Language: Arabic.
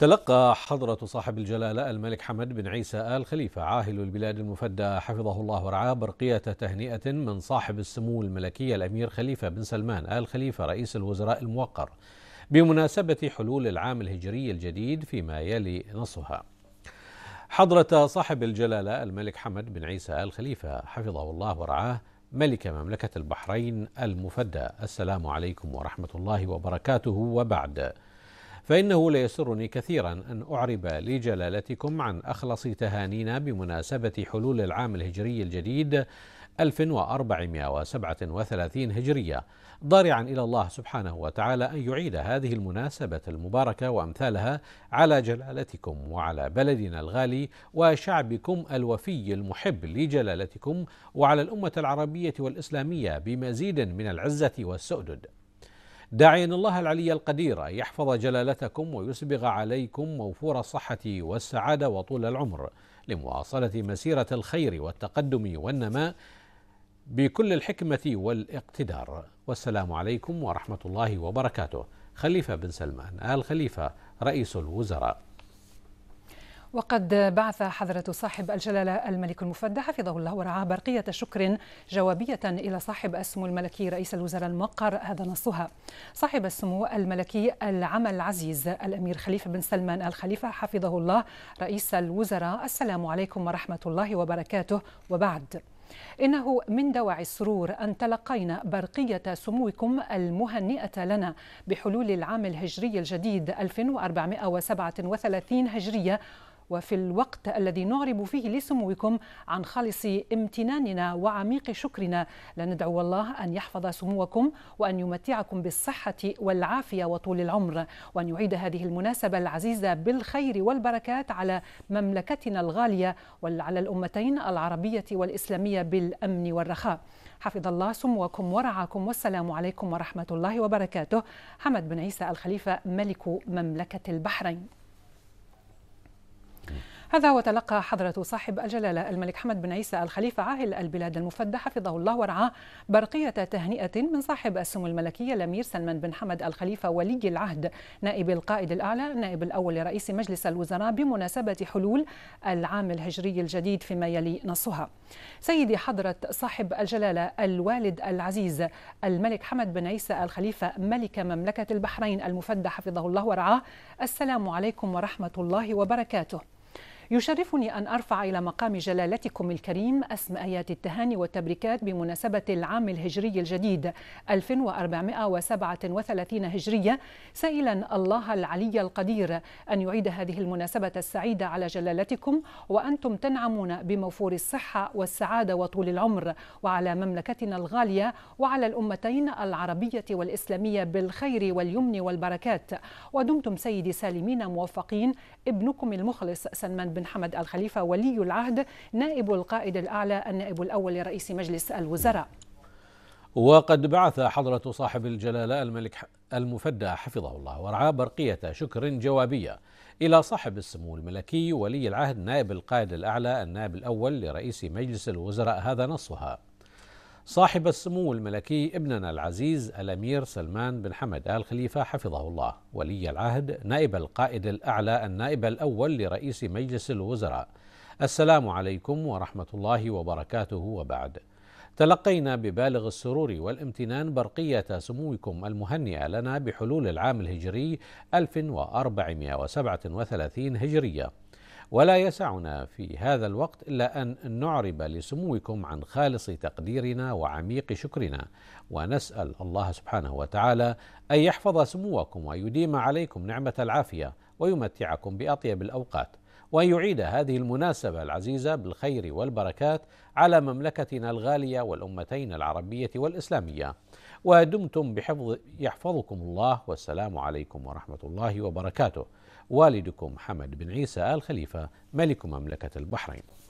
تلقى حضرة صاحب الجلالة الملك حمد بن عيسى آل خليفة عاهل البلاد المفدى حفظه الله ورعاه برقية تهنئة من صاحب السمو الملكي الأمير خليفة بن سلمان آل خليفة رئيس الوزراء الموقر بمناسبة حلول العام الهجري الجديد فيما يلي نصها حضرة صاحب الجلالة الملك حمد بن عيسى آل خليفة حفظه الله ورعاه ملك مملكة البحرين المفدى السلام عليكم ورحمة الله وبركاته وبعد فإنه ليسرني كثيرا أن أعرب لجلالتكم عن أخلص تهانينا بمناسبة حلول العام الهجري الجديد 1437 هجرية ضارعا إلى الله سبحانه وتعالى أن يعيد هذه المناسبة المباركة وأمثالها على جلالتكم وعلى بلدنا الغالي وشعبكم الوفي المحب لجلالتكم وعلى الأمة العربية والإسلامية بمزيد من العزة والسؤدد داعيا الله العلي القدير أن يحفظ جلالتكم ويسبغ عليكم موفور الصحة والسعادة وطول العمر لمواصلة مسيرة الخير والتقدم والنماء بكل الحكمة والاقتدار والسلام عليكم ورحمة الله وبركاته خليفة بن سلمان آل خليفة رئيس الوزراء وقد بعث حضرة صاحب الجلالة الملك المفدى حفظه الله ورعاه برقية شكر جوابية إلى صاحب السمو الملكي رئيس الوزراء الموقر هذا نصها صاحب السمو الملكي العمل العزيز الأمير خليفة بن سلمان الخليفة حفظه الله رئيس الوزراء السلام عليكم ورحمة الله وبركاته وبعد إنه من دواعي السرور أن تلقينا برقية سموكم المهنئة لنا بحلول العام الهجري الجديد 1437 هجرية وفي الوقت الذي نعرب فيه لسموكم عن خالص امتناننا وعميق شكرنا لندعو الله أن يحفظ سموكم وأن يمتعكم بالصحة والعافية وطول العمر وأن يعيد هذه المناسبة العزيزة بالخير والبركات على مملكتنا الغالية وعلى الأمتين العربية والإسلامية بالأمن والرخاء حفظ الله سموكم ورعاكم والسلام عليكم ورحمة الله وبركاته حمد بن عيسى الخليفة ملك مملكة البحرين هذا وتلقى حضرة صاحب الجلالة الملك حمد بن عيسى الخليفة عاهل البلاد المفدى حفظه الله ورعاه برقية تهنئة من صاحب السمو الملكية الأمير سلمان بن حمد الخليفة ولي العهد نائب القائد الأعلى النائب الأول لرئيس مجلس الوزراء بمناسبة حلول العام الهجري الجديد فيما يلي نصها سيدي حضرة صاحب الجلالة الوالد العزيز الملك حمد بن عيسى الخليفة ملك مملكة البحرين المفدى حفظه الله ورعاه السلام عليكم ورحمة الله وبركاته يشرفني أن أرفع إلى مقام جلالتكم الكريم أسم آيات التهاني والتبريكات بمناسبة العام الهجري الجديد 1437 هجرية سائلا الله العلي القدير أن يعيد هذه المناسبة السعيدة على جلالتكم وأنتم تنعمون بموفور الصحة والسعادة وطول العمر وعلى مملكتنا الغالية وعلى الأمتين العربية والإسلامية بالخير واليمن والبركات ودمتم سيدي سالمين موفقين ابنكم المخلص سلمان بن بن حمد الخليفة ولي العهد نائب القائد الأعلى النائب الأول لرئيس مجلس الوزراء وقد بعث حضرة صاحب الجلالة الملك المفدى حفظه الله ورعاه برقية شكر جوابية إلى صاحب السمو الملكي ولي العهد نائب القائد الأعلى النائب الأول لرئيس مجلس الوزراء هذا نصها صاحب السمو الملكي ابننا العزيز الأمير سلمان بن حمد آل خليفة حفظه الله ولي العهد نائب القائد الأعلى النائب الأول لرئيس مجلس الوزراء السلام عليكم ورحمة الله وبركاته وبعد تلقينا ببالغ السرور والامتنان برقية سموكم المهنئة لنا بحلول العام الهجري 1437 هجرية ولا يسعنا في هذا الوقت الا ان نعرب لسموكم عن خالص تقديرنا وعميق شكرنا ونسال الله سبحانه وتعالى ان يحفظ سموكم ويديم عليكم نعمه العافيه ويمتعكم باطيب الاوقات وأن يعيد هذه المناسبة العزيزة بالخير والبركات على مملكتنا الغالية والأمتين العربية والإسلامية ودمتم بحفظ يحفظكم الله والسلام عليكم ورحمة الله وبركاته والدكم حمد بن عيسى آل خليفة ملك مملكة البحرين